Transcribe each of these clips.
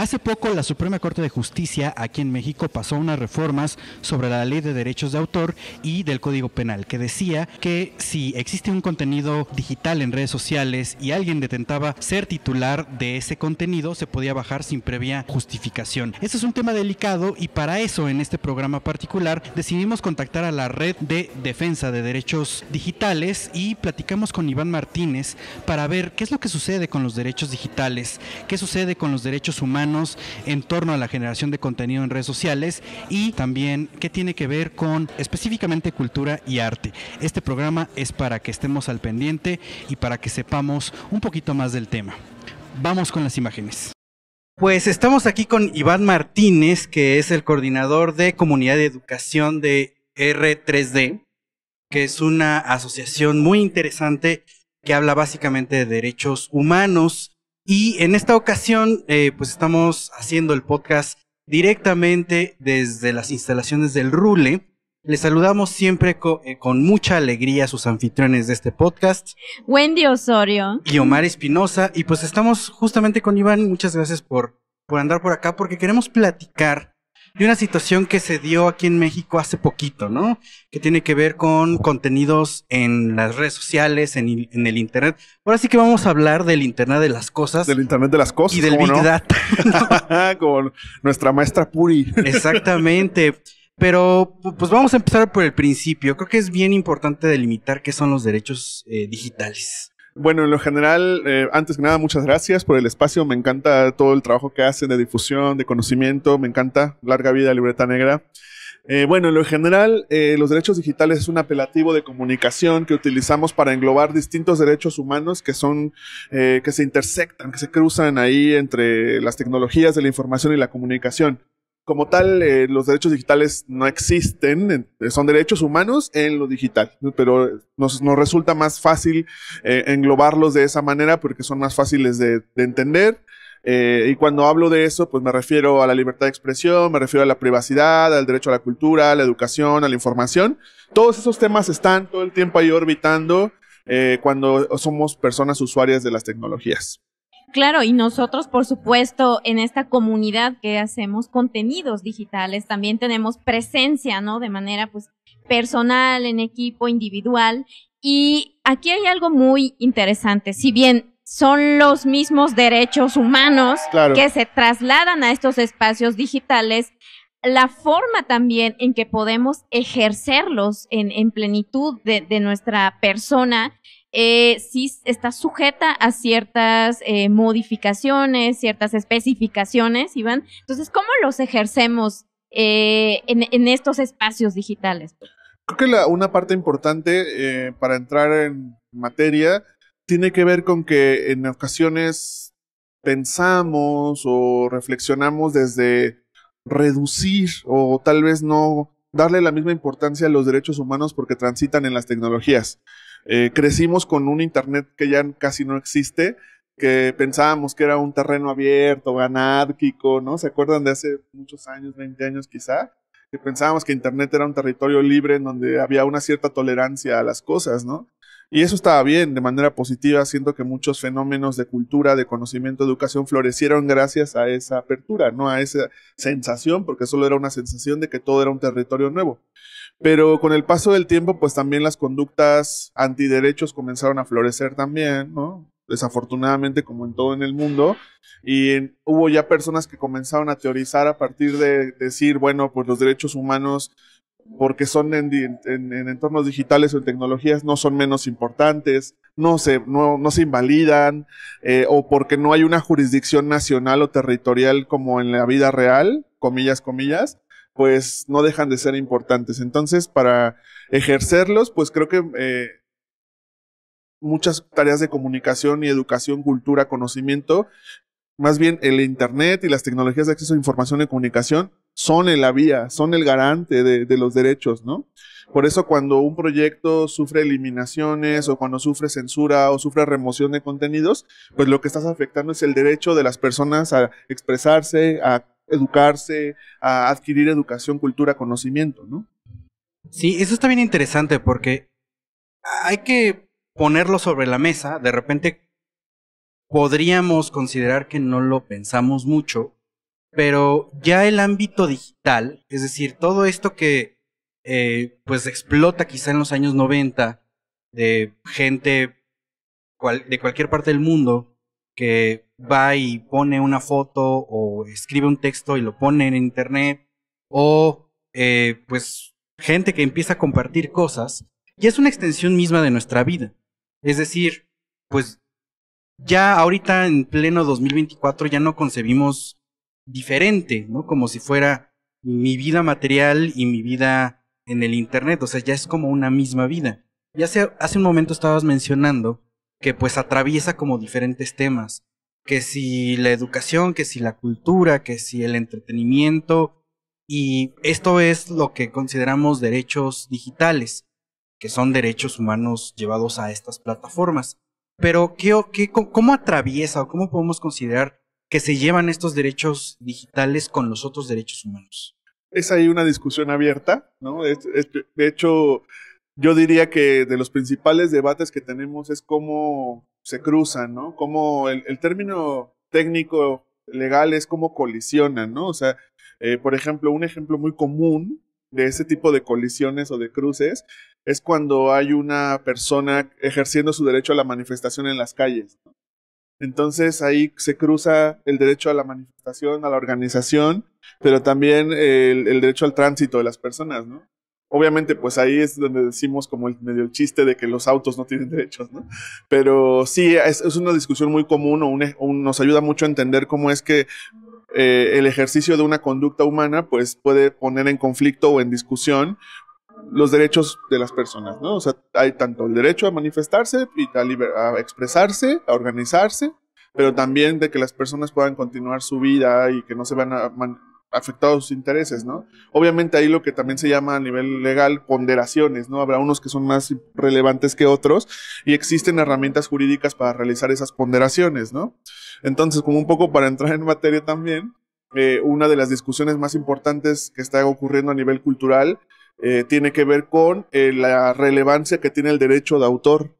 Hace poco la Suprema Corte de Justicia aquí en México pasó unas reformas sobre la ley de derechos de autor y del Código Penal, que decía que si existe un contenido digital en redes sociales y alguien detentaba ser titular de ese contenido, se podía bajar sin previa justificación. Ese es un tema delicado y para eso en este programa particular decidimos contactar a la Red de Defensa de Derechos Digitales y platicamos con Iván Martínez para ver qué es lo que sucede con los derechos digitales, qué sucede con los derechos humanos, en torno a la generación de contenido en redes sociales y también qué tiene que ver con específicamente cultura y arte. Este programa es para que estemos al pendiente y para que sepamos un poquito más del tema. Vamos con las imágenes. Pues estamos aquí con Iván Martínez, que es el coordinador de comunidad de educación de R3D, que es una asociación muy interesante que habla básicamente de derechos humanos y en esta ocasión, eh, pues estamos haciendo el podcast directamente desde las instalaciones del Rule. Les saludamos siempre eh, con mucha alegría a sus anfitriones de este podcast. Wendy Osorio. Y Omar Espinosa. Y pues estamos justamente con Iván. Muchas gracias por, por andar por acá porque queremos platicar y una situación que se dio aquí en México hace poquito, ¿no? Que tiene que ver con contenidos en las redes sociales, en, el Internet. Ahora sí que vamos a hablar del Internet de las cosas. Del Internet de las cosas. Y del Big Data. con nuestra maestra Puri. Exactamente. Pero pues vamos a empezar por el principio. Creo que es bien importante delimitar qué son los derechos eh, digitales bueno, en lo general, eh, antes que nada, muchas gracias por el espacio. Me encanta todo el trabajo que hacen de difusión, de conocimiento. Me encanta. Larga vida, Libreta Negra. Eh, bueno, en lo general, eh, los derechos digitales es un apelativo de comunicación que utilizamos para englobar distintos derechos humanos que son, eh, que se intersectan, que se cruzan ahí entre las tecnologías de la información y la comunicación como tal, eh, los derechos digitales no existen, son derechos humanos en lo digital, pero nos, resulta más fácil eh, englobarlos de esa manera porque son más fáciles de entender. Eh, y cuando hablo de eso, pues me refiero a la libertad de expresión, me refiero a la privacidad, al derecho a la cultura, a la educación, a la información. Todos esos temas están todo el tiempo ahí orbitando cuando somos personas usuarias de las tecnologías. Claro, y nosotros, por supuesto, en esta comunidad que hacemos contenidos digitales, también tenemos presencia, ¿no? De manera, pues, personal, en equipo, individual. Y aquí hay algo muy interesante. Si bien son los mismos derechos humanos que se trasladan a estos espacios digitales, la forma también en que podemos ejercerlos en, plenitud de, nuestra persona eh, sí está sujeta a ciertas eh, modificaciones, ciertas especificaciones, Iván. Entonces, ¿cómo los ejercemos eh, en, en, estos espacios digitales? Creo que la, una parte importante eh, para entrar en materia tiene que ver con que en ocasiones pensamos o reflexionamos desde reducir o tal vez no darle la misma importancia a los derechos humanos porque transitan en las tecnologías. Eh, crecimos con un Internet que ya casi no existe, que pensábamos que era un terreno abierto, anárquico, ¿no? ¿Se acuerdan de hace muchos años, 20 años quizá? Que pensábamos que Internet era un territorio libre en donde había una cierta tolerancia a las cosas, ¿no? Y eso estaba bien, de manera positiva, siento que muchos fenómenos de cultura, de conocimiento, de educación florecieron gracias a esa apertura, no a esa sensación, porque solo era una sensación de que todo era un territorio nuevo. Pero con el paso del tiempo, pues también las conductas antiderechos comenzaron a florecer también, ¿no? Desafortunadamente, como en todo en el mundo. Y hubo ya personas que comenzaron a teorizar a partir de decir, bueno, pues los derechos humanos, porque son en, entornos digitales o en tecnologías, no son menos importantes, no se, no, no se invalidan, eh, o porque no hay una jurisdicción nacional o territorial como en la vida real, comillas, comillas pues no dejan de ser importantes. Entonces, para ejercerlos, pues creo que eh, muchas tareas de comunicación y educación, cultura, conocimiento, más bien el Internet y las tecnologías de acceso a información y comunicación son en la vía, son el garante de, de, los derechos, ¿no? Por eso cuando un proyecto sufre eliminaciones o cuando sufre censura o sufre remoción de contenidos, pues lo que estás afectando es el derecho de las personas a expresarse, a educarse, a adquirir educación, cultura, conocimiento, ¿no? Sí, eso está bien interesante porque hay que ponerlo sobre la mesa. De repente podríamos considerar que no lo pensamos mucho, pero ya el ámbito digital, es decir, todo esto que eh, pues explota quizá en los años 90 de gente de cualquier parte del mundo que va y pone una foto o escribe un texto y lo pone en internet, o eh, pues gente que empieza a compartir cosas, y es una extensión misma de nuestra vida. Es decir, pues ya ahorita en pleno 2024 ya no concebimos diferente, ¿no? Como si fuera mi vida material y mi vida en el Internet, o sea, ya es como una misma vida. Ya hace, hace un momento estabas mencionando que pues atraviesa como diferentes temas que si la educación, que si la cultura, que si el entretenimiento. Y esto es lo que consideramos derechos digitales, que son derechos humanos llevados a estas plataformas. Pero ¿qué, qué, ¿cómo atraviesa o cómo podemos considerar que se llevan estos derechos digitales con los otros derechos humanos? Es ahí una discusión abierta, ¿no? de hecho, yo diría que de los principales debates que tenemos es cómo se cruzan, ¿no? Como el, término técnico legal es como colisionan, ¿no? O sea, eh, por ejemplo, un ejemplo muy común de ese tipo de colisiones o de cruces es cuando hay una persona ejerciendo su derecho a la manifestación en las calles. ¿no? Entonces ahí se cruza el derecho a la manifestación, a la organización, pero también el derecho al tránsito de las personas, ¿no? obviamente, pues ahí es donde decimos como el, medio el chiste de que los autos no tienen derechos, ¿no? Pero sí, es, una discusión muy común o, nos ayuda mucho a entender cómo es que eh, el ejercicio de una conducta humana, pues puede poner en conflicto o en discusión los derechos de las personas, ¿no? O sea, hay tanto el derecho a manifestarse y a expresarse, a organizarse, pero también de que las personas puedan continuar su vida y que no se van a afectados sus intereses, ¿no? Obviamente ahí lo que también se llama a nivel legal ponderaciones, ¿no? Habrá unos que son más relevantes que otros y existen herramientas jurídicas para realizar esas ponderaciones, ¿no? Entonces, como un poco para entrar en materia también, eh, una de las discusiones más importantes que está ocurriendo a nivel cultural eh, tiene que ver con eh, la relevancia que tiene el derecho de autor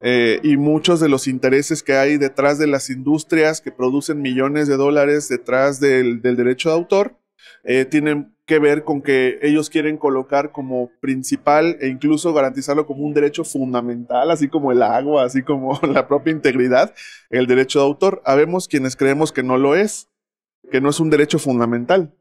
eh, y muchos de los intereses que hay detrás de las industrias que producen millones de dólares detrás del, derecho de autor eh, tienen que ver con que ellos quieren colocar como principal e incluso garantizarlo como un derecho fundamental, así como el agua, así como la propia integridad, el derecho de autor. Habemos quienes creemos que no lo es, que no es un derecho fundamental.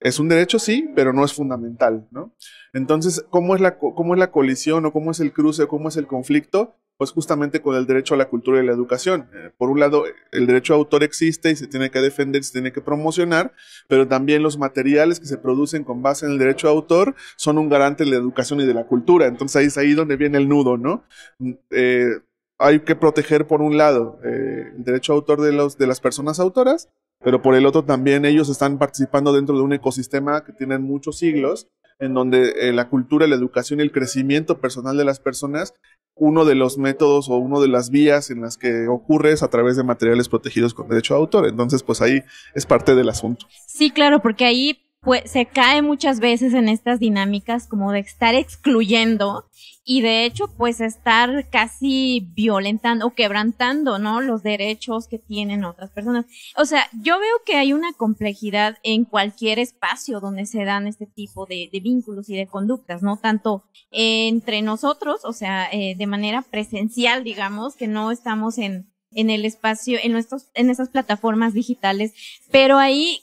Es un derecho, sí, pero no es fundamental, ¿no? Entonces, ¿cómo es la, cómo es la colisión o cómo es el cruce, o cómo es el conflicto? pues justamente con el derecho a la cultura y la educación. Eh, por un lado, el derecho a autor existe y se tiene que defender, se tiene que promocionar, pero también los materiales que se producen con base en el derecho a autor son un garante de la educación y de la cultura. Entonces ahí es ahí donde viene el nudo, ¿no? Mm, eh, hay que proteger por un lado eh, el derecho a autor de, los, de las personas autoras, pero por el otro también ellos están participando dentro de un ecosistema que tienen muchos siglos en donde la cultura, la educación y el crecimiento personal de las personas uno de los métodos o uno de las vías en las que ocurre es a través de materiales protegidos con derecho de autor. Entonces, pues ahí es parte del asunto. Sí, claro, porque ahí pues se cae muchas veces en estas dinámicas como de estar excluyendo y de hecho pues estar casi violentando o quebrantando, ¿no? Los derechos que tienen otras personas. O sea, yo veo que hay una complejidad en cualquier espacio donde se dan este tipo de, vínculos y de conductas, ¿no? Tanto entre nosotros, o sea, eh, de manera presencial, digamos, que no estamos en en el espacio, en nuestros, en esas plataformas digitales, pero ahí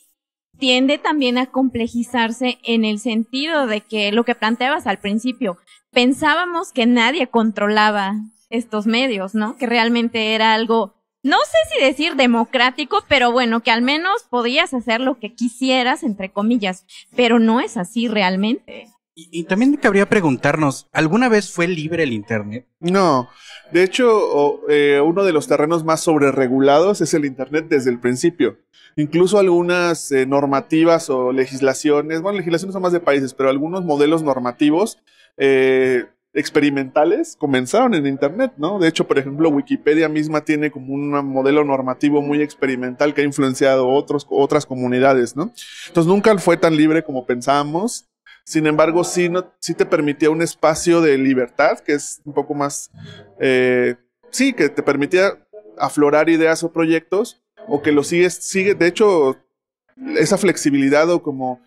tiende también a complejizarse en el sentido de que lo que planteabas al principio, pensábamos que nadie controlaba estos medios, ¿no? Que realmente era algo, no sé si decir democrático, pero bueno, que al menos podías hacer lo que quisieras, entre comillas, pero no es así realmente. Y, y, también cabría preguntarnos, ¿alguna vez fue libre el Internet? No, de hecho, eh, uno de los terrenos más sobreregulados es el Internet desde el principio. Incluso algunas eh, normativas o legislaciones, bueno, legislaciones son más de países, pero algunos modelos normativos eh, experimentales comenzaron en Internet, ¿no? De hecho, por ejemplo, Wikipedia misma tiene como un modelo normativo muy experimental que ha influenciado otros, otras comunidades, ¿no? Entonces nunca fue tan libre como pensábamos sin embargo, sí, te permitía un espacio de libertad, que es un poco más, eh, sí, que te permitía aflorar ideas o proyectos, o que lo sigues, sigue, de hecho, esa flexibilidad o como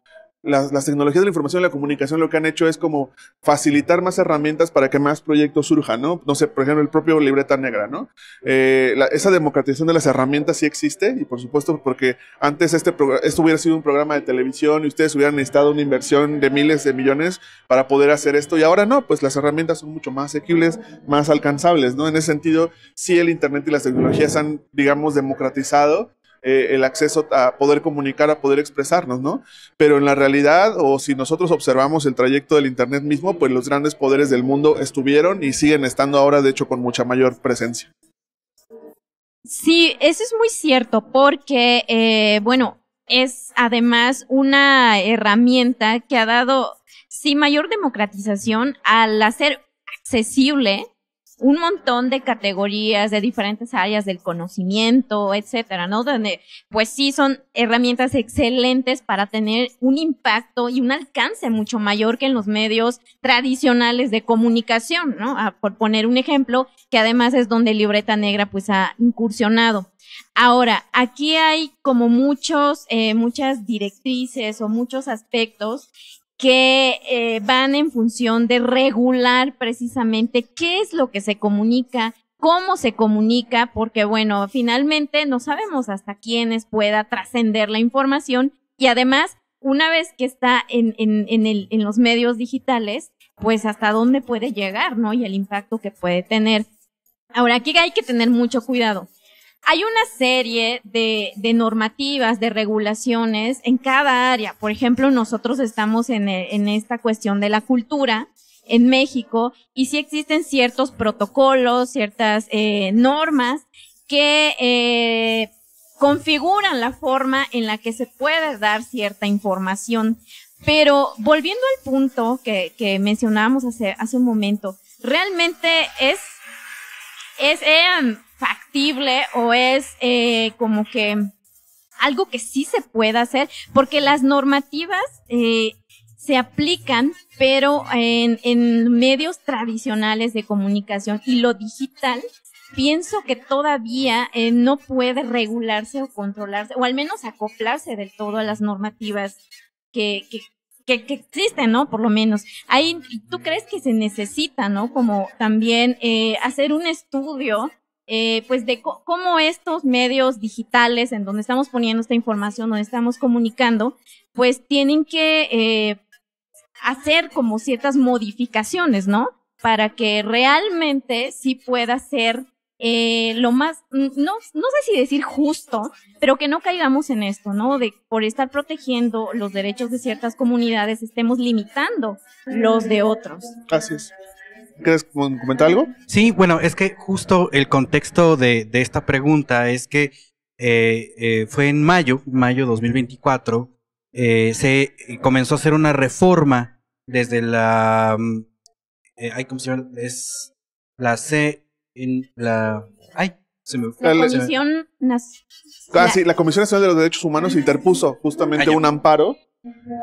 las, tecnologías de la información y la comunicación lo que han hecho es como facilitar más herramientas para que más proyectos surjan, ¿no? No sé, por ejemplo, el propio libreta negra, ¿no? Eh, esa democratización de las herramientas sí existe y por supuesto porque antes este esto hubiera sido un programa de televisión y ustedes hubieran necesitado una inversión de miles de millones para poder hacer esto y ahora no, pues las herramientas son mucho más asequibles, más alcanzables, ¿no? En ese sentido, sí el Internet y las tecnologías han, digamos, democratizado eh, el acceso a poder comunicar, a poder expresarnos, ¿no? Pero en la realidad, o si nosotros observamos el trayecto del Internet mismo, pues los grandes poderes del mundo estuvieron y siguen estando ahora, de hecho, con mucha mayor presencia. Sí, eso es muy cierto, porque, eh, bueno, es además una herramienta que ha dado, sí, mayor democratización al hacer accesible un montón de categorías de diferentes áreas del conocimiento, etcétera, ¿no? Donde, pues sí, son herramientas excelentes para tener un impacto y un alcance mucho mayor que en los medios tradicionales de comunicación, ¿no? Ah, por poner un ejemplo, que además es donde Libreta Negra, pues, ha incursionado. Ahora, aquí hay como muchos, eh, muchas directrices o muchos aspectos que eh, van en función de regular precisamente qué es lo que se comunica, cómo se comunica, porque bueno, finalmente no sabemos hasta quiénes pueda trascender la información y además, una vez que está en, en los medios digitales, pues hasta dónde puede llegar, ¿no? Y el impacto que puede tener. Ahora, aquí hay que tener mucho cuidado hay una serie de, normativas, de regulaciones en cada área. Por ejemplo, nosotros estamos e, en, esta cuestión de la cultura en México y sí existen ciertos protocolos, ciertas eh, normas que eh, configuran la forma en la que se puede dar cierta información. Pero volviendo al punto que, mencionábamos hace, hace un momento, realmente es, es factible o es eh, como que algo que sí se puede hacer, porque las normativas eh, se aplican, pero en, medios tradicionales de comunicación y lo digital pienso que todavía eh, no puede regularse o controlarse, o al menos acoplarse del todo a las normativas que, que, existen, ¿no? Por lo menos. Ahí, ¿Tú crees que se necesita, ¿no? Como también hacer un estudio eh, pues de cómo estos medios digitales en donde estamos poniendo esta información, donde estamos comunicando, pues tienen que eh, hacer como ciertas modificaciones, ¿no? Para que realmente sí pueda ser eh, lo más, no, no sé si decir justo, pero que no caigamos en esto, ¿no? De por estar protegiendo los derechos de ciertas comunidades, estemos limitando los de otros. Así es. ¿Quieres comentar algo? Sí, bueno, es que justo el contexto de, esta pregunta es que eh, eh, fue en mayo, mayo 2024, eh, se comenzó a hacer una reforma desde la... Mm, ay, ¿cómo se llama? Es la C... la... Ay, se me fue. La Comisión Nacional... Ah, la Comisión Nacional de los Derechos Humanos interpuso justamente ah, un amparo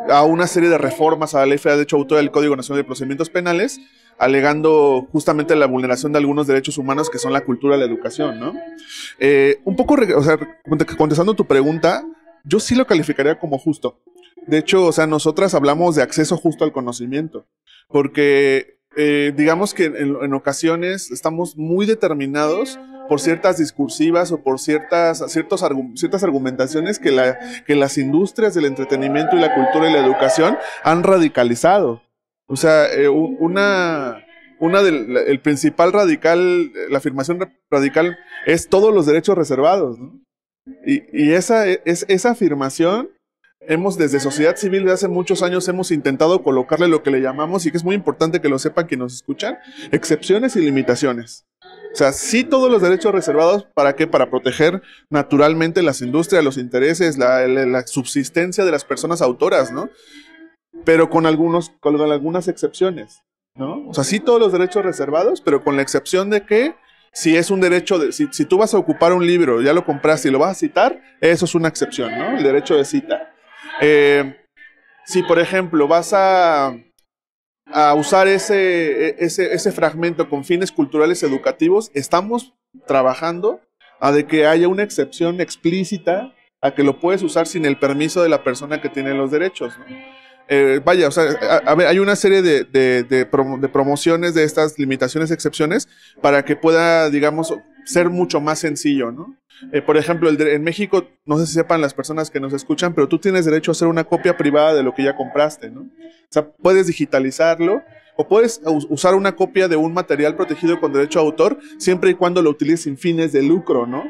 a una serie de reformas a la ley federal de hecho autor del Código Nacional de Procedimientos Penales alegando justamente la vulneración de algunos derechos humanos que son la cultura, la educación, ¿no? Eh, un poco, o sea, contestando tu pregunta, yo sí lo calificaría como justo. De hecho, o sea, nosotras hablamos de acceso justo al conocimiento, porque eh, digamos que en, ocasiones estamos muy determinados por ciertas discursivas o por ciertas, ciertos ciertas argumentaciones que, la, que las industrias del entretenimiento y la cultura y la educación han radicalizado. O sea, eh, una, una del el principal radical, la afirmación radical es todos los derechos reservados. ¿no? Y, y, esa, es, esa afirmación hemos desde sociedad civil de hace muchos años hemos intentado colocarle lo que le llamamos y que es muy importante que lo sepan quienes nos escuchan, excepciones y limitaciones. O sea, sí todos los derechos reservados, ¿para qué? Para proteger naturalmente las industrias, los intereses, la subsistencia de las personas autoras, ¿no? pero con, algunos, con algunas excepciones, ¿no? O sea, sí todos los derechos reservados, pero con la excepción de que si es un derecho, de, si, si, tú vas a ocupar un libro, ya lo compraste y lo vas a citar, eso es una excepción, ¿no? El derecho de cita. Eh, si, por ejemplo, vas a, a usar ese, ese, fragmento con fines culturales educativos, estamos trabajando a de que haya una excepción explícita a que lo puedes usar sin el permiso de la persona que tiene los derechos, ¿no? Eh, vaya, o sea, hay una serie de, promociones de estas limitaciones, excepciones, para que pueda, digamos, ser mucho más sencillo, ¿no? Eh, por ejemplo, en México, no sé si sepan las personas que nos escuchan, pero tú tienes derecho a hacer una copia privada de lo que ya compraste, ¿no? O sea, puedes digitalizarlo o puedes usar una copia de un material protegido con derecho a autor siempre y cuando lo utilices sin fines de lucro, ¿no?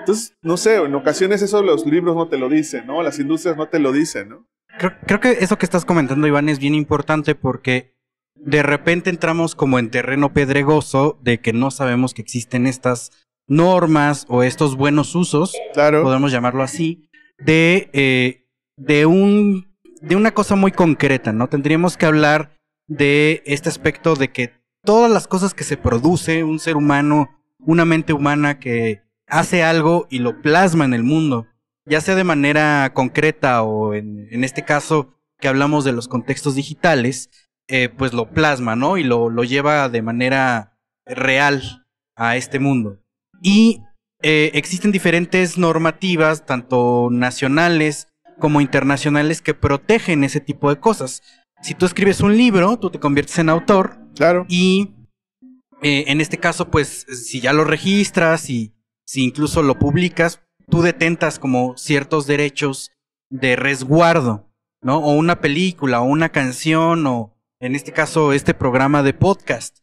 Entonces, no sé, en ocasiones eso los libros no te lo dicen, ¿no? Las industrias no te lo dicen, ¿no? Creo, que eso que estás comentando, Iván, es bien importante porque de repente entramos como en terreno pedregoso de que no sabemos que existen estas normas o estos buenos usos, podemos llamarlo así, eh, de, un, de una cosa muy concreta, ¿no? Tendríamos que hablar de este aspecto de que todas las cosas que se produce un ser humano, una mente humana que hace algo y lo plasma en el mundo, ya sea de manera concreta o en, este caso que hablamos de los contextos digitales, eh, pues lo plasma, ¿no? Y lo, lleva de manera real a este mundo. Y eh, existen diferentes normativas, tanto nacionales como internacionales, que protegen ese tipo de cosas. Si tú escribes un libro, tú te conviertes en autor. Claro. Y eh, en este caso, pues, si ya lo registras y si incluso lo publicas, tú detentas como ciertos derechos de resguardo, ¿no? O una película, o una canción, o en este caso este programa de podcast.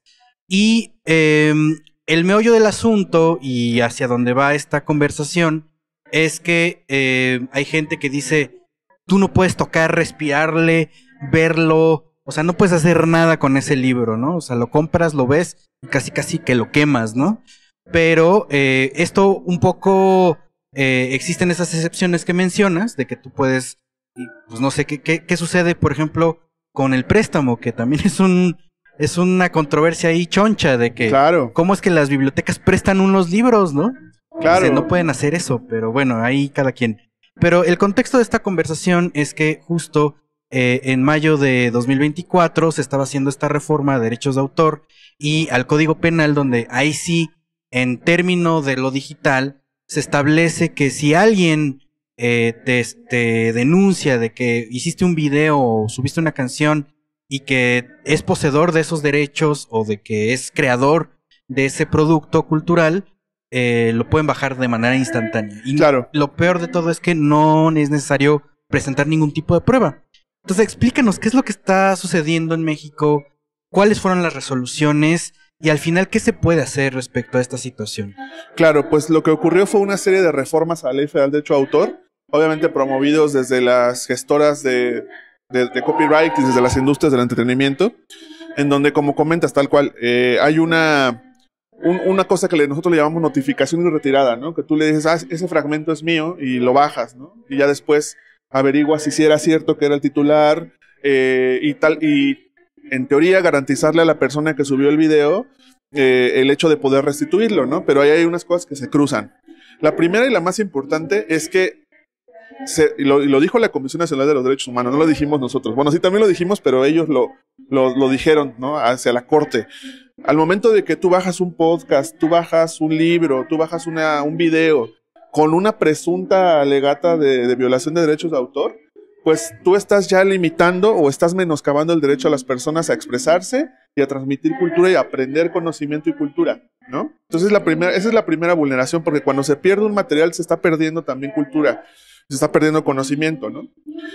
Y em, el meollo del asunto y hacia dónde va esta conversación es que em, hay gente que dice, tú no puedes tocar, respirarle, verlo, o sea, no puedes hacer nada con ese libro, ¿no? O sea, lo compras, lo ves, casi casi que lo quemas, ¿no? Pero eh, esto un poco eh, existen esas excepciones que mencionas, de que tú puedes, pues no sé, ¿qué, sucede, por ejemplo, con el préstamo? Que también es un, es una controversia ahí choncha de que claro. cómo es que las bibliotecas prestan unos libros, ¿no? Claro. no pueden hacer eso, pero bueno, ahí cada quien. Pero el contexto de esta conversación es que justo eh, en mayo de 2024 se estaba haciendo esta reforma a derechos de autor y al Código Penal, donde ahí sí, en término de lo digital, se establece que si alguien eh, te, denuncia de que hiciste un video o subiste una canción y que es poseedor de esos derechos o de que es creador de ese producto cultural, eh, lo pueden bajar de manera instantánea. Y lo peor de todo es que no es necesario presentar ningún tipo de prueba. Entonces explícanos qué es lo que está sucediendo en México, cuáles fueron las resoluciones y al final, ¿qué se puede hacer respecto a esta situación? Claro, pues lo que ocurrió fue una serie de reformas a la ley federal de hecho autor, obviamente promovidos desde las gestoras de, copyright y desde las industrias del entretenimiento, en donde, como comentas, tal cual, eh, hay una, una cosa que nosotros le llamamos notificación y retirada, ¿no? Que tú le dices, ah, ese fragmento es mío y lo bajas, ¿no? Y ya después averiguas si sí era cierto que era el titular eh, y tal, y en teoría, garantizarle a la persona que subió el video eh, el hecho de poder restituirlo, ¿no? Pero ahí hay unas cosas que se cruzan. La primera y la más importante es que, y lo, dijo la Comisión Nacional de los Derechos Humanos, no lo dijimos nosotros. Bueno, sí, también lo dijimos, pero ellos lo, lo, dijeron, ¿no? Hacia la corte. Al momento de que tú bajas un podcast, tú bajas un libro, tú bajas un video con una presunta alegata de violación de derechos de autor, pues tú estás ya limitando o estás menoscabando el derecho a las personas a expresarse y a transmitir cultura y aprender conocimiento y cultura, ¿no? Entonces esa es la primera vulneración, porque cuando se pierde un material se está perdiendo también cultura, se está perdiendo conocimiento, ¿no?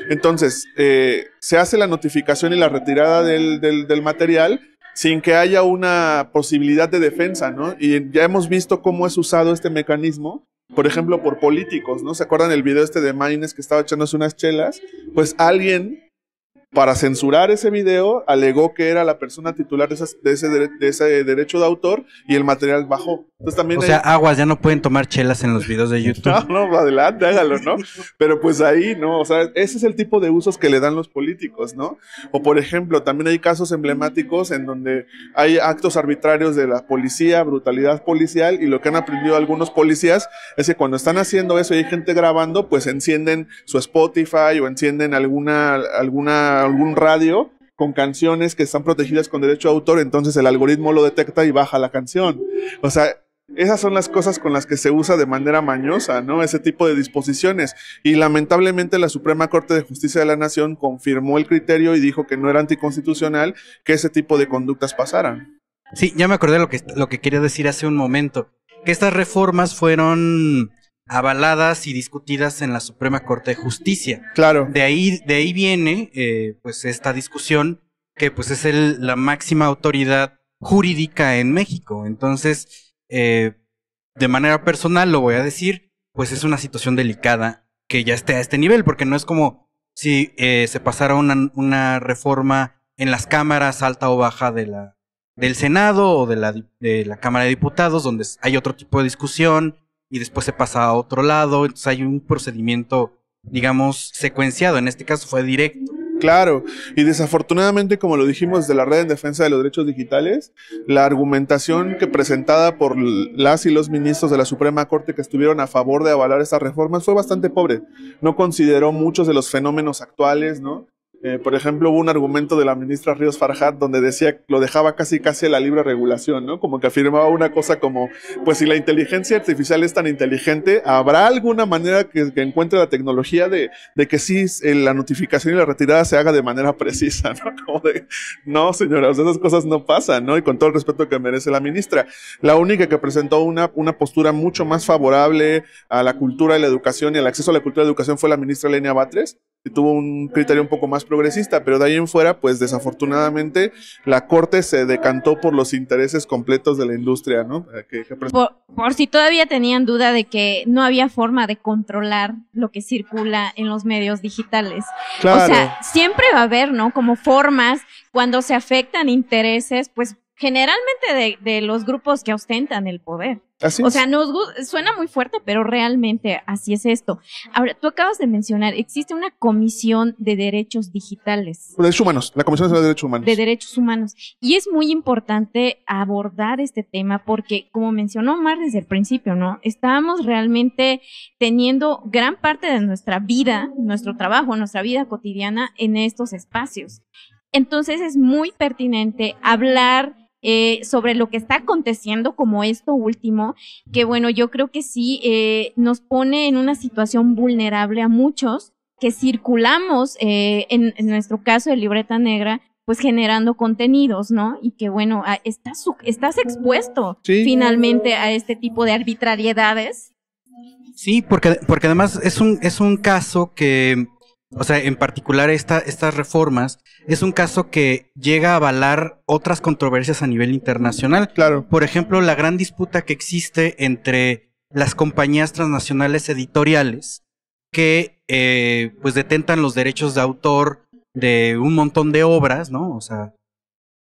Entonces, eh, se hace la notificación y la retirada del, del material sin que haya una posibilidad de defensa, ¿no? Y ya hemos visto cómo es usado este mecanismo por ejemplo, por políticos, ¿no? ¿Se acuerdan el video este de Maynes que estaba echándose unas chelas? Pues alguien para censurar ese video, alegó que era la persona titular de, de, ese, de, ese, derecho de autor y el material bajó. Entonces también... O sea, aguas, ya no pueden tomar chelas en los videos de YouTube. no, no, adelante, hágalo, ¿no? Pero pues ahí, ¿no? O sea, ese es el tipo de usos que le dan los políticos, ¿no? O por ejemplo, también hay casos emblemáticos en donde hay actos arbitrarios de la policía, brutalidad policial, y lo que han aprendido algunos policías es que cuando están haciendo eso y hay gente grabando, pues encienden su Spotify o encienden alguna... alguna algún radio con canciones que están protegidas con derecho de autor, entonces el algoritmo lo detecta y baja la canción. O sea, esas son las cosas con las que se usa de manera mañosa, ¿no? Ese tipo de disposiciones. Y lamentablemente la Suprema Corte de Justicia de la Nación confirmó el criterio y dijo que no era anticonstitucional que ese tipo de conductas pasaran. Sí, ya me acordé lo que, lo que quería decir hace un momento, que estas reformas fueron avaladas y discutidas en la Suprema Corte de Justicia. Claro. De ahí, de ahí viene eh, pues esta discusión que pues es la máxima autoridad jurídica en México. Entonces, eh, de manera personal lo voy a decir, pues es una situación delicada que ya esté a este nivel, porque no es como si eh, se pasara una, una, reforma en las cámaras alta o baja de la, del Senado o de la, de la Cámara de Diputados, donde hay otro tipo de discusión, y después se pasa a otro lado. Entonces hay un procedimiento, digamos, secuenciado. En este caso fue directo. Claro, y desafortunadamente, como lo dijimos de la Red en Defensa de los Derechos Digitales, la argumentación que presentada por las y los ministros de la Suprema Corte que estuvieron a favor de avalar estas reforma fue bastante pobre. No consideró muchos de los fenómenos actuales, ¿no? Eh, por ejemplo, hubo un argumento de la ministra Ríos Farhat donde decía, lo dejaba casi casi a la libre regulación, ¿no? Como que afirmaba una cosa como, pues si la inteligencia artificial es tan inteligente, ¿habrá alguna manera que, encuentre la tecnología de, que sí eh, la notificación y la retirada se haga de manera precisa, ¿no? Como de, no señora, esas cosas no pasan, ¿no? Y con todo el respeto que merece la ministra. La única que presentó una, una postura mucho más favorable a la cultura y la educación y al acceso a la cultura y la educación fue la ministra Elena Batres, tuvo un criterio un poco más progresista, pero de ahí en fuera, pues desafortunadamente la corte se decantó por los intereses completos de la industria, ¿no? Eh, por, si todavía tenían duda de que no había forma de controlar lo que circula en los medios digitales. O sea, siempre va a haber, ¿no? Como formas, cuando se afectan intereses, pues generalmente de, los grupos que ostentan el poder. Así es. O sea, nos suena muy fuerte, pero realmente así es esto. Ahora, tú acabas de mencionar, existe una comisión de derechos digitales. De derechos humanos, la Comisión de Derechos Humanos. De derechos humanos. Y es muy importante abordar este tema porque, como mencionó Omar desde el principio, ¿no? Estábamos realmente teniendo gran parte de nuestra vida, nuestro trabajo, nuestra vida cotidiana en estos espacios. Entonces es muy pertinente hablar eh, sobre lo que está aconteciendo, como esto último, que bueno, yo creo que sí eh, nos pone en una situación vulnerable a muchos que circulamos, eh, en, nuestro caso de Libreta Negra, pues generando contenidos, ¿no? Y que bueno, ah, estás, estás expuesto finalmente a este tipo de arbitrariedades. Sí, porque, porque además es un, es un caso que o sea, en particular estas reformas, es un caso que llega a avalar otras controversias a nivel internacional. Por ejemplo, la gran disputa que existe entre las compañías transnacionales editoriales que eh, pues detentan los derechos de autor de un montón de obras, ¿no? O sea,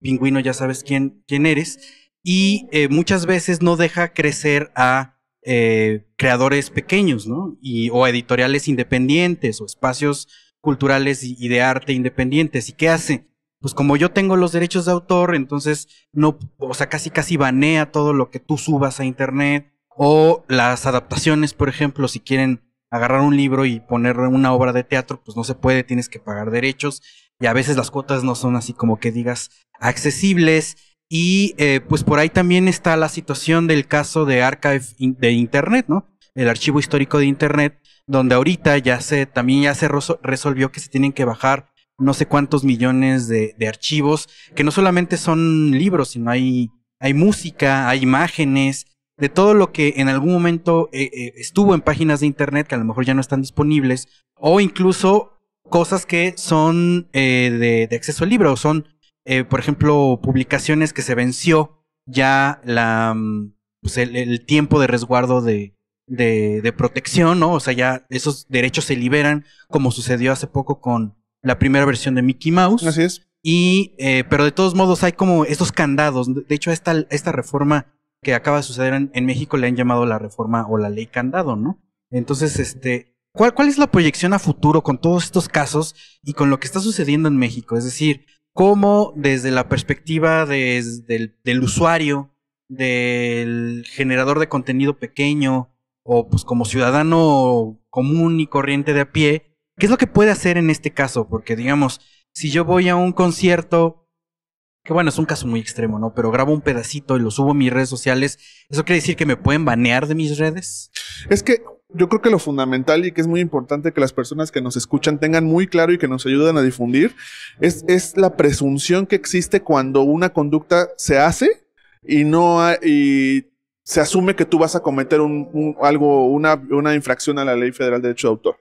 pingüino ya sabes quién, quién eres, y eh, muchas veces no deja crecer a eh, creadores pequeños, ¿no? Y, o editoriales independientes o espacios culturales y, de arte independientes. ¿Y qué hace? Pues como yo tengo los derechos de autor, entonces no, o sea, casi casi banea todo lo que tú subas a internet o las adaptaciones, por ejemplo, si quieren agarrar un libro y poner una obra de teatro, pues no se puede, tienes que pagar derechos y a veces las cuotas no son así como que digas accesibles. Y eh, pues por ahí también está la situación del caso de Archive de Internet, ¿no? el archivo histórico de Internet, donde ahorita ya se, también ya se resolvió que se tienen que bajar no sé cuántos millones de, archivos, que no solamente son libros, sino hay, hay música, hay imágenes, de todo lo que en algún momento eh, eh, estuvo en páginas de internet que a lo mejor ya no están disponibles, o incluso cosas que son eh, de, acceso libre o son, por ejemplo, publicaciones que se venció ya la, mm, pues, el, tiempo de resguardo de, de, protección, ¿no? O sea, ya esos derechos se liberan, como sucedió hace poco con la primera versión de Mickey Mouse. Así es. Y, eh, pero de todos modos hay como estos candados. De hecho, esta, esta reforma que acaba de suceder en, México le han llamado la reforma o la ley candado, ¿no? Entonces, este, ¿cuál, ¿cuál es la proyección a futuro con todos estos casos y con lo que está sucediendo en México? Es decir, cómo desde la perspectiva de, del, del, usuario, del generador de contenido pequeño, o pues como ciudadano común y corriente de a pie, ¿qué es lo que puede hacer en este caso? Porque digamos, si yo voy a un concierto, que bueno, es un caso muy extremo, ¿no? Pero grabo un pedacito y lo subo a mis redes sociales, ¿eso quiere decir que me pueden banear de mis redes? Es que yo creo que lo fundamental y que es muy importante que las personas que nos escuchan tengan muy claro y que nos ayuden a difundir es, es la presunción que existe cuando una conducta se hace y no hay, y se asume que tú vas a cometer un, algo, una, infracción a la ley federal de derecho de autor.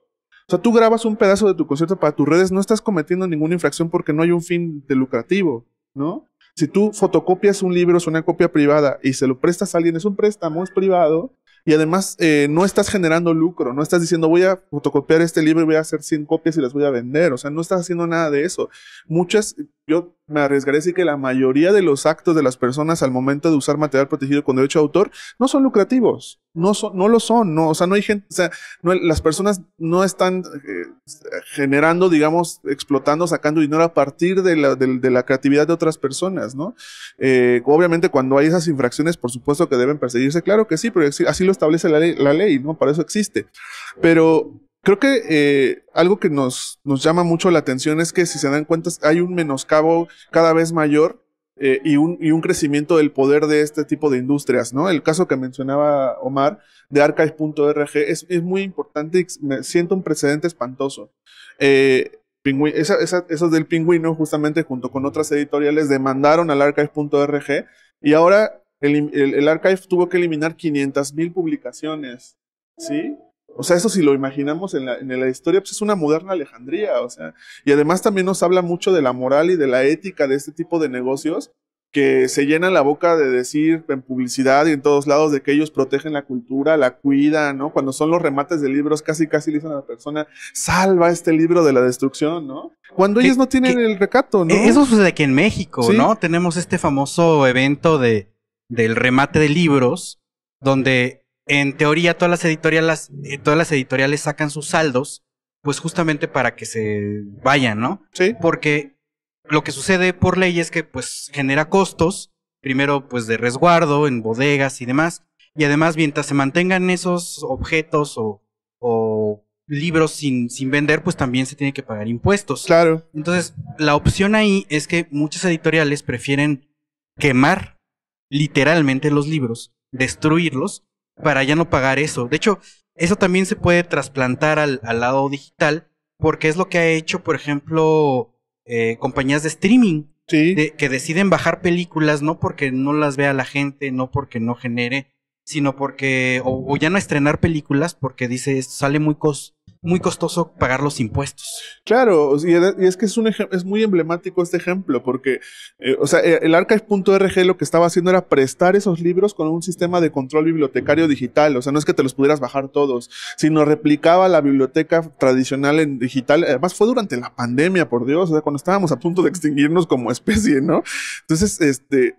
O sea, tú grabas un pedazo de tu concierto para tus redes, no estás cometiendo ninguna infracción porque no hay un fin de lucrativo, ¿no? Si tú fotocopias un libro, es una copia privada y se lo prestas a alguien, es un préstamo, es privado, y además, eh, no estás generando lucro, no estás diciendo voy a fotocopiar este libro y voy a hacer 100 copias y las voy a vender. O sea, no estás haciendo nada de eso. Muchas, yo me arriesgaré a decir que la mayoría de los actos de las personas al momento de usar material protegido con derecho de autor no son lucrativos no, son, no lo son, no, o sea, no hay gente, o sea, las personas no están eh, generando, digamos, explotando, sacando dinero a partir de la, de, la creatividad de otras personas, ¿no? Eh, obviamente cuando hay esas infracciones, por supuesto que deben perseguirse, claro que sí, pero así lo establece la ley, la ley ¿no? Para eso existe. Pero creo que eh, algo que nos, nos llama mucho la atención es que si se dan cuenta, hay un menoscabo cada vez mayor eh, y, un, y, un, crecimiento del poder de este tipo de industrias, ¿no? El caso que mencionaba Omar de archive.org es, es, muy importante y siento un precedente espantoso. Eh, esos del pingüino, justamente junto con otras editoriales, demandaron al archive.org y ahora el, el, el, archive tuvo que eliminar 500.000 publicaciones, ¿sí? O sea, eso si lo imaginamos en la, historia, pues es una moderna Alejandría, o sea, y además también nos habla mucho de la moral y de la ética de este tipo de negocios que se llenan la boca de decir en publicidad y en todos lados de que ellos protegen la cultura, la cuida ¿no? Cuando son los remates de libros, casi casi le dicen a la persona, salva este libro de la destrucción, ¿no? Cuando ellos no tienen el recato, ¿no? Eh, eso sucede que en México, ¿no? Tenemos este famoso evento de, del remate de libros, donde en teoría todas las editoriales, eh, todas las editoriales sacan sus saldos, pues justamente para que se vayan, ¿no? Sí. Porque lo que sucede por ley es que pues genera costos, primero pues de resguardo, en bodegas y demás, y además mientras se mantengan esos objetos o, libros sin, sin vender, pues también se tiene que pagar impuestos. Claro. Entonces, la opción ahí es que muchas editoriales prefieren quemar literalmente los libros, destruirlos, para ya no pagar eso. De hecho, eso también se puede trasplantar al, lado digital, porque es lo que ha hecho, por ejemplo, eh, compañías de streaming. que deciden bajar películas no porque no las vea la gente, no porque no genere, sino porque, o, ya no estrenar películas porque dice, sale muy, cos, muy costoso pagar los impuestos. Claro, y es que es, un es muy emblemático este ejemplo, porque, eh, o sea, eh, el archive.org lo que estaba haciendo era prestar esos libros con un sistema de control bibliotecario digital, o sea, no es que te los pudieras bajar todos, sino replicaba la biblioteca tradicional en digital, además fue durante la pandemia, por Dios, o sea, cuando estábamos a punto de extinguirnos como especie, ¿no? Entonces, este,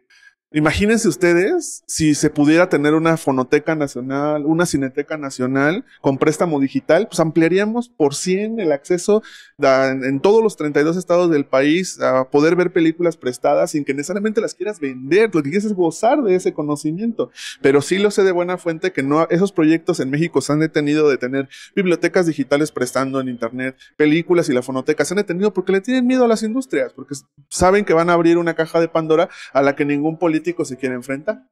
Imagínense ustedes si se pudiera tener una fonoteca nacional, una cineteca nacional con préstamo digital, pues ampliaríamos por 100 el acceso en todos los 32 estados del país a poder ver películas prestadas sin que necesariamente las quieras vender, lo que quieres es gozar de ese conocimiento. Pero sí lo sé de buena fuente que no esos proyectos en México se han detenido de tener bibliotecas digitales prestando en internet películas y la fonoteca se han detenido porque le tienen miedo a las industrias, porque saben que van a abrir una caja de Pandora a la que ningún político se quiere enfrentar.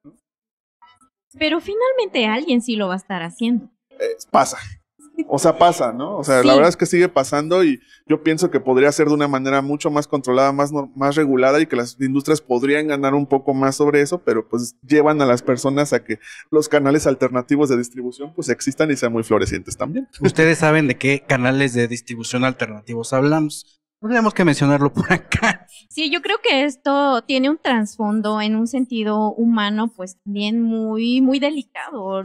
Pero finalmente alguien sí lo va a estar haciendo. Eh, pasa. O sea, pasa, ¿no? O sea, la verdad es que sigue pasando y yo pienso que podría ser de una manera mucho más controlada, más, más regulada y que las industrias podrían ganar un poco más sobre eso, pero pues llevan a las personas a que los canales alternativos de distribución pues existan y sean muy florecientes también. Ustedes saben de qué canales de distribución alternativos hablamos tenemos que mencionarlo por acá. Sí, yo creo que esto tiene un trasfondo en un sentido humano, pues también muy, muy delicado.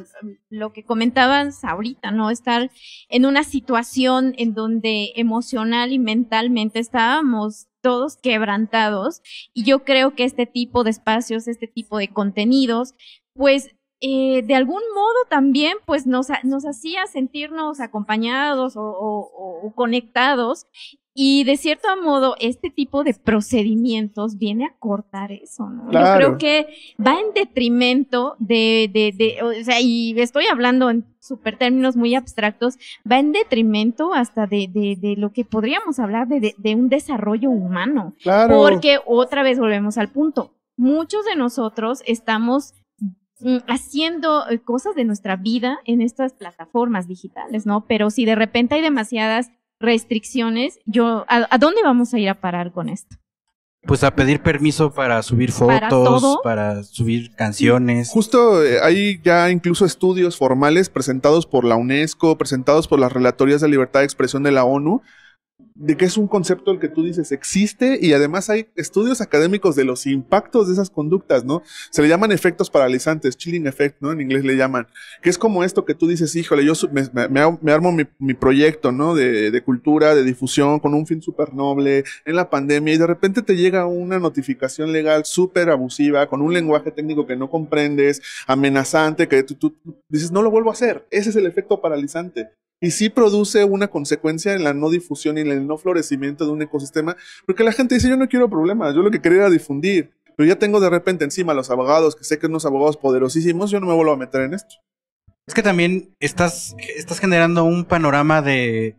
Lo que comentabas ahorita, ¿no? Estar en una situación en donde emocional y mentalmente estábamos todos quebrantados. Y yo creo que este tipo de espacios, este tipo de contenidos, pues eh, de algún modo también pues nos, nos hacía sentirnos acompañados o, conectados y de cierto modo, este tipo de procedimientos viene a cortar eso, ¿no? Yo creo que va en detrimento de, de, de, o sea, y estoy hablando en super términos muy abstractos, va en detrimento hasta de, de, de lo que podríamos hablar de, de, un desarrollo humano. Claro. Porque otra vez volvemos al punto. Muchos de nosotros estamos mm, haciendo eh, cosas de nuestra vida en estas plataformas digitales, ¿no? Pero si de repente hay demasiadas restricciones, yo, ¿a, dónde vamos a ir a parar con esto? Pues a pedir permiso para subir fotos, para, subir canciones. Justo eh, hay ya incluso estudios formales presentados por la UNESCO, presentados por las Relatorias de Libertad de Expresión de la ONU, de que es un concepto el que tú dices existe y además hay estudios académicos de los impactos de esas conductas, ¿no? Se le llaman efectos paralizantes, chilling effect, ¿no? En inglés le llaman, que es como esto que tú dices, híjole, yo me, armo mi, proyecto, ¿no? De, cultura, de difusión, con un fin súper noble, en la pandemia y de repente te llega una notificación legal súper abusiva, con un lenguaje técnico que no comprendes, amenazante, que tú dices, no lo vuelvo a hacer, ese es el efecto paralizante y sí produce una consecuencia en la no difusión y en el no florecimiento de un ecosistema, porque la gente dice, yo no quiero problemas, yo lo que quería era difundir, pero ya tengo de repente encima a los abogados, que sé que son unos abogados poderosísimos, yo no me vuelvo a meter en esto. Es que también estás, generando un panorama de,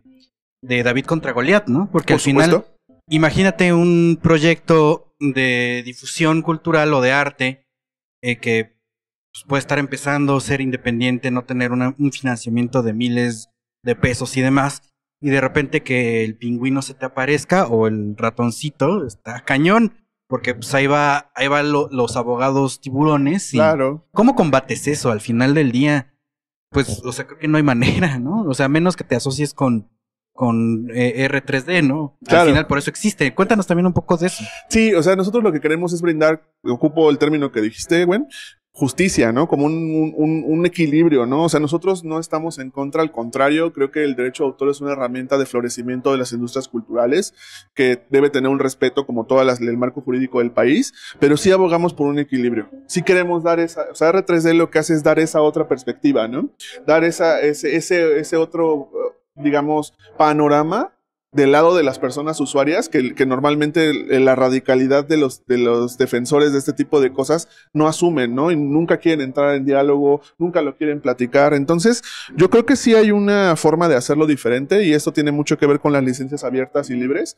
de David contra Goliat, ¿no? Porque al final, imagínate un proyecto de difusión cultural o de arte eh, que pues, puede estar empezando, ser independiente, no tener un financiamiento de miles de pesos y demás. Y de repente que el pingüino se te aparezca o el ratoncito, está cañón. Porque pues ahí va, ahí van los abogados tiburones. claro. ¿Cómo combates eso al final del día? Pues, o sea, creo que no hay manera, ¿no? O sea, menos que te asocies con, con eh, R3D, ¿no? Al final por eso existe. Cuéntanos también un poco de eso. Sí, o sea, nosotros lo que queremos es brindar, ocupo el término que dijiste, güey justicia, ¿no? Como un, un, equilibrio, ¿no? O sea, nosotros no estamos en contra, al contrario, creo que el derecho de autor es una herramienta de florecimiento de las industrias culturales que debe tener un respeto como todas las del marco jurídico del país, pero sí abogamos por un equilibrio. Sí queremos dar esa, o sea, R3D lo que hace es dar esa otra perspectiva, ¿no? Dar esa, ese, ese, ese otro, digamos, panorama del lado de las personas usuarias, que, normalmente la radicalidad de los, de los defensores de este tipo de cosas no asumen, ¿no? Y nunca quieren entrar en diálogo, nunca lo quieren platicar. Entonces, yo creo que sí hay una forma de hacerlo diferente y esto tiene mucho que ver con las licencias abiertas y libres,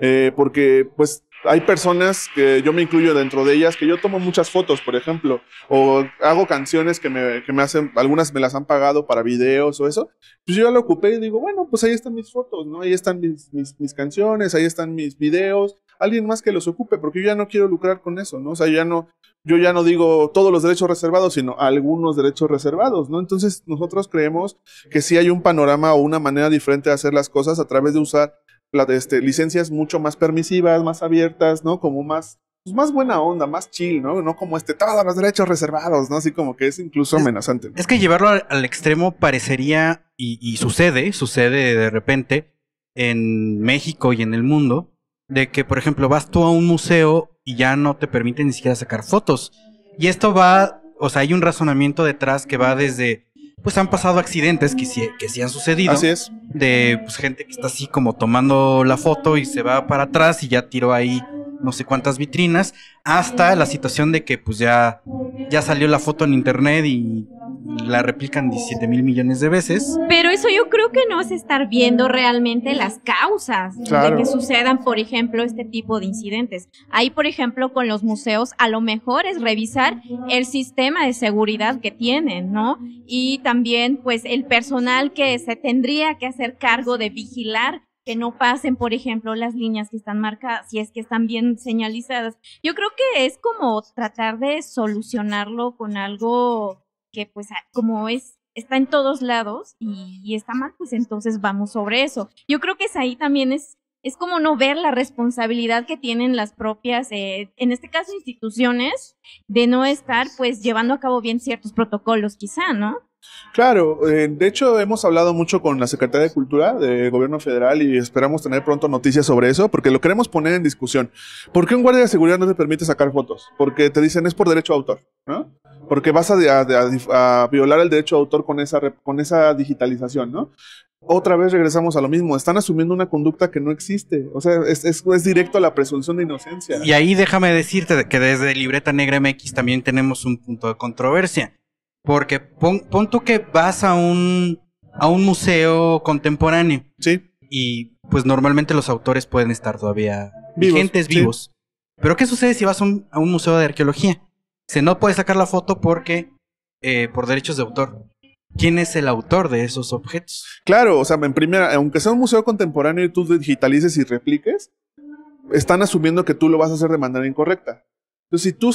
eh, porque pues hay personas que yo me incluyo dentro de ellas, que yo tomo muchas fotos, por ejemplo, o hago canciones que me, hacen, algunas me las han pagado para videos o eso, pues yo ya lo ocupé y digo, bueno, pues ahí están mis fotos, ¿no? Ahí están mis, mis, canciones, ahí están mis videos, alguien más que los ocupe, porque yo ya no quiero lucrar con eso, ¿no? O sea, ya no, yo ya no digo todos los derechos reservados, sino algunos derechos reservados, ¿no? Entonces nosotros creemos que sí hay un panorama o una manera diferente de hacer las cosas a través de usar la, este, licencias mucho más permisivas, más abiertas, ¿no? Como más, pues, más buena onda, más chill, ¿no? No como este, todos los derechos reservados, ¿no? Así como que es incluso amenazante. Es, que llevarlo al, extremo parecería, y, y, sucede, sucede de repente en México y en el mundo, de que, por ejemplo, vas tú a un museo y ya no te permiten ni siquiera sacar fotos. Y esto va, o sea, hay un razonamiento detrás que va desde pues han pasado accidentes que sí, han sucedido. Así es. De pues, gente que está así como tomando la foto y se va para atrás y ya tiró ahí no sé cuántas vitrinas, hasta la situación de que pues ya, ya salió la foto en internet y la replican 17 mil millones de veces. Pero eso yo creo que no es estar viendo realmente las causas de que sucedan, por ejemplo, este tipo de incidentes. Ahí, por ejemplo, con los museos, a lo mejor es revisar el sistema de seguridad que tienen, ¿no? Y también, pues, el personal que se tendría que hacer cargo de vigilar que no pasen, por ejemplo, las líneas que están marcadas, si es que están bien señalizadas. Yo creo que es como tratar de solucionarlo con algo que pues como es está en todos lados y, está mal, pues entonces vamos sobre eso. Yo creo que es ahí también es, es como no ver la responsabilidad que tienen las propias, eh, en este caso instituciones, de no estar pues llevando a cabo bien ciertos protocolos quizá, ¿no? Claro, eh, de hecho hemos hablado mucho con la Secretaría de Cultura del Gobierno Federal y esperamos tener pronto noticias sobre eso porque lo queremos poner en discusión. ¿Por qué un guardia de seguridad no te permite sacar fotos? Porque te dicen es por derecho de autor, ¿no? Porque vas a, violar el derecho de autor con esa, con esa digitalización, ¿no? otra vez regresamos a lo mismo. Están asumiendo una conducta que no existe. O sea, es, es, directo a la presunción de inocencia. Y ahí déjame decirte que desde Libreta Negra MX también tenemos un punto de controversia. Porque pon, tú que vas a un, a un museo contemporáneo. Sí. Y pues normalmente los autores pueden estar todavía vigentes, vivos. Pero ¿qué sucede si vas a un museo de arqueología? Se no puede sacar la foto porque eh, por derechos de autor. ¿Quién es el autor de esos objetos? Claro, o sea, en primera, aunque sea un museo contemporáneo y tú digitalices y repliques, están asumiendo que tú lo vas a hacer de manera incorrecta. Entonces, si tú,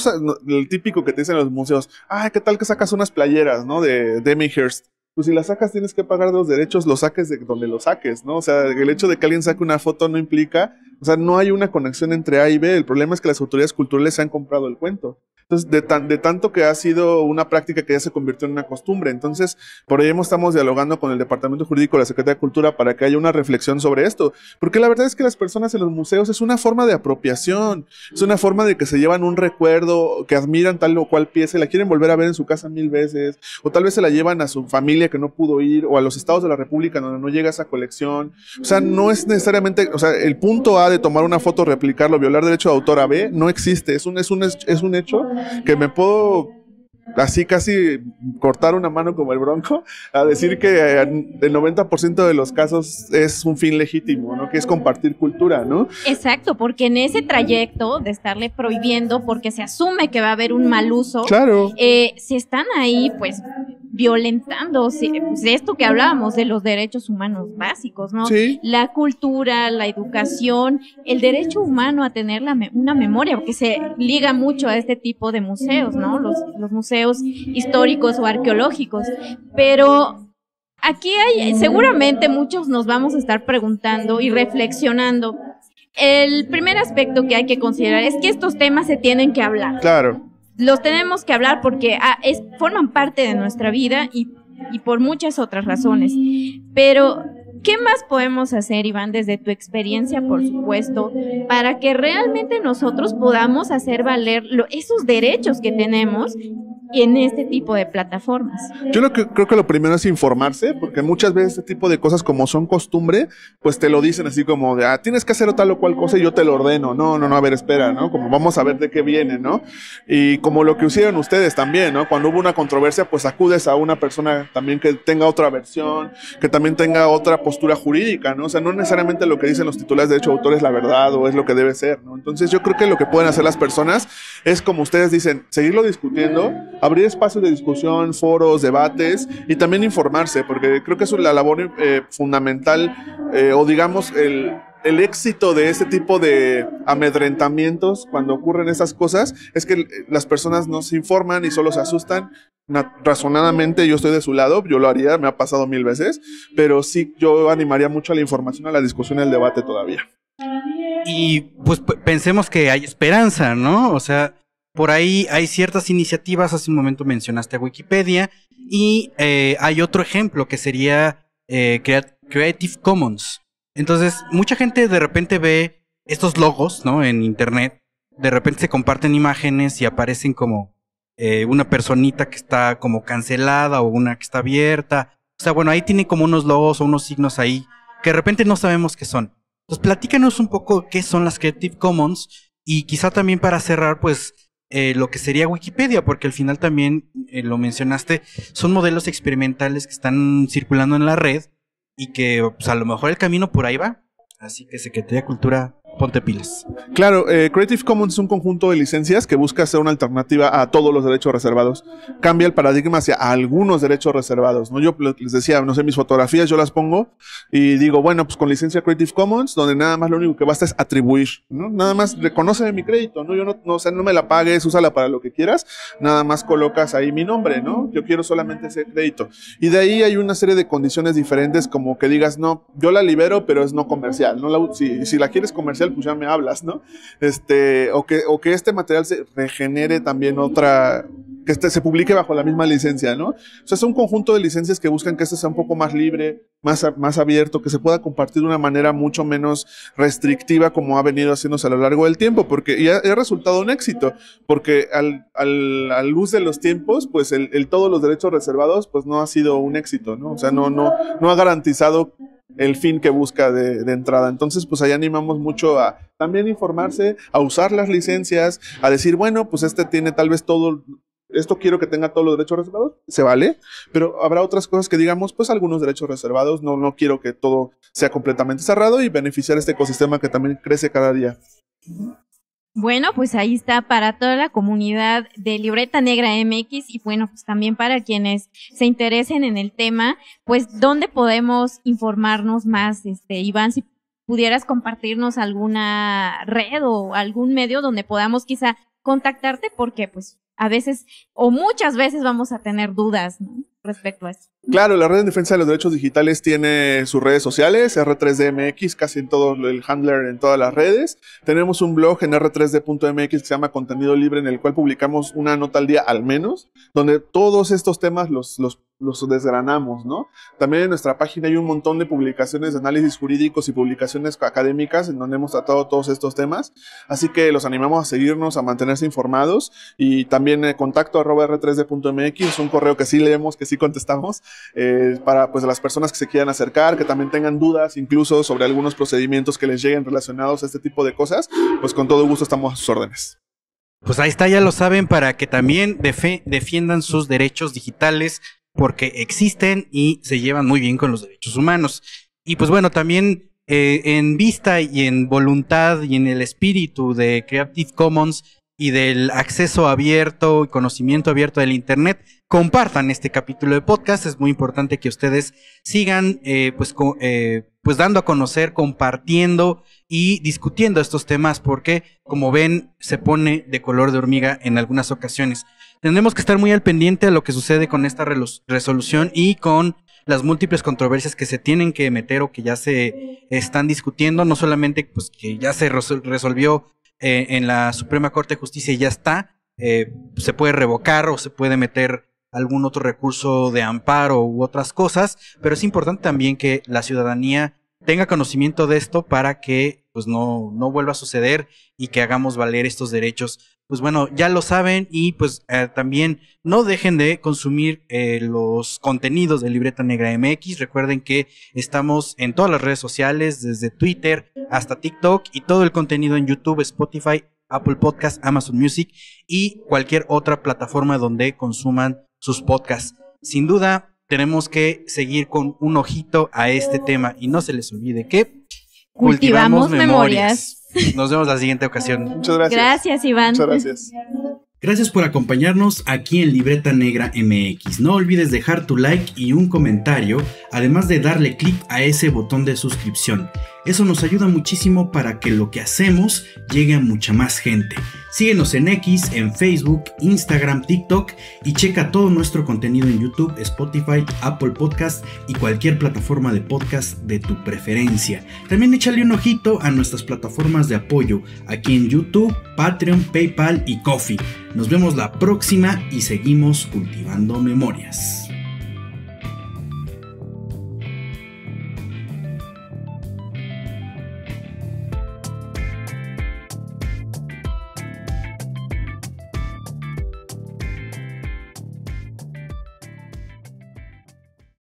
el típico que te dicen los museos, ay ¿qué tal que sacas unas playeras, ¿no? De Demi Pues si las sacas tienes que pagar los derechos, los saques de donde los saques, ¿no? O sea, el hecho de que alguien saque una foto no implica o sea, no hay una conexión entre A y B. El problema es que las autoridades culturales se han comprado el cuento. Entonces, de, tan, de tanto que ha sido una práctica que ya se convirtió en una costumbre. Entonces, por ahí estamos dialogando con el Departamento Jurídico de la Secretaría de Cultura para que haya una reflexión sobre esto. Porque la verdad es que las personas en los museos es una forma de apropiación, es una forma de que se llevan un recuerdo, que admiran tal o cual pieza y la quieren volver a ver en su casa mil veces. O tal vez se la llevan a su familia que no pudo ir, o a los estados de la República donde no llega esa colección. O sea, no es necesariamente, o sea, el punto A de tomar una foto, replicarlo, violar derecho de autor a B, no existe. Es un, es un, es un hecho que me puedo así casi cortar una mano como el bronco, a decir que eh, el 90% de los casos es un fin legítimo, ¿no? Que es compartir cultura, ¿no? Exacto, porque en ese trayecto de estarle prohibiendo, porque se asume que va a haber un mal uso, claro. Eh, si están ahí, pues violentando pues, esto que hablábamos de los derechos humanos básicos, ¿no? La cultura, la educación, el derecho humano a tener la una memoria, porque se liga mucho a este tipo de museos, ¿no? Los, los museos históricos o arqueológicos. Pero aquí hay, seguramente muchos nos vamos a estar preguntando y reflexionando. El primer aspecto que hay que considerar es que estos temas se tienen que hablar. Claro los tenemos que hablar porque ah, es, forman parte de nuestra vida y, por muchas otras razones. Pero ¿Qué más podemos hacer, Iván, desde tu experiencia, por supuesto, para que realmente nosotros podamos hacer valer esos derechos que tenemos en este tipo de plataformas. Yo creo que lo primero es informarse, porque muchas veces este tipo de cosas como son costumbre, pues te lo dicen así como de, ah, tienes que hacer tal o cual cosa y yo te lo ordeno. No, no, no, a ver, espera, ¿no? Como vamos a ver de qué viene, ¿no? Y como lo que hicieron ustedes también, ¿no? Cuando hubo una controversia, pues acudes a una persona también que tenga otra versión, que también tenga otra postura jurídica, ¿no? O sea, no necesariamente lo que dicen los titulares de hecho autores es la verdad o es lo que debe ser, ¿no? Entonces yo creo que lo que pueden hacer las personas es, como ustedes dicen, seguirlo discutiendo, abrir espacios de discusión, foros, debates y también informarse, porque creo que es la labor eh, fundamental eh, o digamos el, éxito de este tipo de amedrentamientos cuando ocurren esas cosas es que eh, las personas no se informan y solo se asustan. razonadamente yo estoy de su lado, yo lo haría, me ha pasado mil veces, pero sí yo animaría mucho a la información, a la discusión, al debate todavía. Y pues pensemos que hay esperanza, ¿no? O sea, por ahí hay ciertas iniciativas, hace un momento mencionaste a Wikipedia, y eh, hay otro ejemplo que sería eh, Creative Commons. Entonces, mucha gente de repente ve estos logos, ¿no? En internet, de repente se comparten imágenes y aparecen como eh, una personita que está como cancelada o una que está abierta. O sea, bueno, ahí tiene como unos logos o unos signos ahí que de repente no sabemos qué son. Entonces, platícanos un poco qué son las Creative Commons y quizá también para cerrar, pues, eh, lo que sería Wikipedia, porque al final también eh, lo mencionaste, son modelos experimentales que están circulando en la red y que pues, a lo mejor el camino por ahí va. Así que Secretaría de Cultura ponte pilas. Claro, eh, Creative Commons es un conjunto de licencias que busca ser una alternativa a todos los derechos reservados. Cambia el paradigma hacia algunos derechos reservados, ¿no? Yo les decía, no sé, mis fotografías yo las pongo y digo, bueno, pues con licencia Creative Commons, donde nada más lo único que basta es atribuir, ¿no? Nada más reconoce mi crédito, ¿no? Yo no, no, no me la pagues, úsala para lo que quieras, nada más colocas ahí mi nombre, ¿no? Yo quiero solamente ese crédito. Y de ahí hay una serie de condiciones diferentes como que digas, no, yo la libero, pero es no comercial, ¿no? si, si la quieres comercial, pues ya me hablas, ¿no? Este, o que, o que este material se regenere también otra, que este, se publique bajo la misma licencia, ¿no? O sea, es un conjunto de licencias que buscan que esto sea un poco más libre, más, más abierto, que se pueda compartir de una manera mucho menos restrictiva como ha venido haciéndose a lo largo del tiempo, porque ya ha, resultado un éxito, porque al, a luz de los tiempos, pues el, todos los derechos reservados, pues no ha sido un éxito, ¿no? O sea, no, no, no ha garantizado el fin que busca de, entrada. Entonces, pues ahí animamos mucho a también informarse, a usar las licencias, a decir, bueno, pues este tiene tal vez todo, esto quiero que tenga todos los derechos reservados, se vale, pero habrá otras cosas que digamos, pues algunos derechos reservados, no, no quiero que todo sea completamente cerrado y beneficiar este ecosistema que también crece cada día. Bueno, pues ahí está para toda la comunidad de Libreta Negra MX y bueno, pues también para quienes se interesen en el tema, pues dónde podemos informarnos más, este Iván, si pudieras compartirnos alguna red o algún medio donde podamos quizá contactarte porque pues a veces o muchas veces vamos a tener dudas respecto a eso. Claro, la Red en Defensa de los Derechos Digitales tiene sus redes sociales, R3DMX, casi en todo el handler, en todas las redes. Tenemos un blog en r3d.mx que se llama Contenido Libre, en el cual publicamos una nota al día al menos, donde todos estos temas los, desgranamos, ¿no? También en nuestra página hay un montón de publicaciones de análisis jurídicos y publicaciones académicas en donde hemos tratado todos estos temas. Así que los animamos a seguirnos, a mantenerse informados y también eh, contacto arroba r3d.mx, un correo que sí leemos, que sí contestamos eh, para pues, las personas que se quieran acercar, que también tengan dudas incluso sobre algunos procedimientos que les lleguen relacionados a este tipo de cosas, pues con todo gusto estamos a sus órdenes. Pues ahí está, ya lo saben, para que también defiendan sus derechos digitales, porque existen y se llevan muy bien con los derechos humanos. Y pues bueno, también eh, en vista y en voluntad y en el espíritu de Creative Commons y del acceso abierto y conocimiento abierto del Internet, compartan este capítulo de podcast. Es muy importante que ustedes sigan eh, pues, eh, pues dando a conocer, compartiendo y discutiendo estos temas porque, como ven, se pone de color de hormiga en algunas ocasiones. Tendremos que estar muy al pendiente a lo que sucede con esta resolución y con las múltiples controversias que se tienen que meter o que ya se están discutiendo, no solamente pues que ya se resolvió eh, en la Suprema Corte de Justicia y ya está, se puede revocar o se puede meter algún otro recurso de amparo u otras cosas, pero es importante también que la ciudadanía tenga conocimiento de esto para que pues no, no vuelva a suceder y que hagamos valer estos derechos. Pues bueno, ya lo saben y pues eh, también no dejen de consumir eh, los contenidos de Libreta Negra MX. Recuerden que estamos en todas las redes sociales, desde Twitter hasta TikTok y todo el contenido en YouTube, Spotify, Apple Podcast, Amazon Music y cualquier otra plataforma donde consuman sus podcasts. Sin duda, tenemos que seguir con un ojito a este tema y no se les olvide que cultivamos, memorias. Nos vemos la siguiente ocasión. Muchas gracias. Gracias, Iván. Muchas gracias. Gracias por acompañarnos aquí en Libreta Negra MX. No olvides dejar tu like y un comentario, además de darle clic a ese botón de suscripción. Eso nos ayuda muchísimo para que lo que hacemos llegue a mucha más gente. Síguenos en X, en Facebook, Instagram, TikTok y checa todo nuestro contenido en YouTube, Spotify, Apple Podcast y cualquier plataforma de podcast de tu preferencia. También échale un ojito a nuestras plataformas de apoyo aquí en YouTube, Patreon, PayPal y Coffee. Nos vemos la próxima y seguimos cultivando memorias.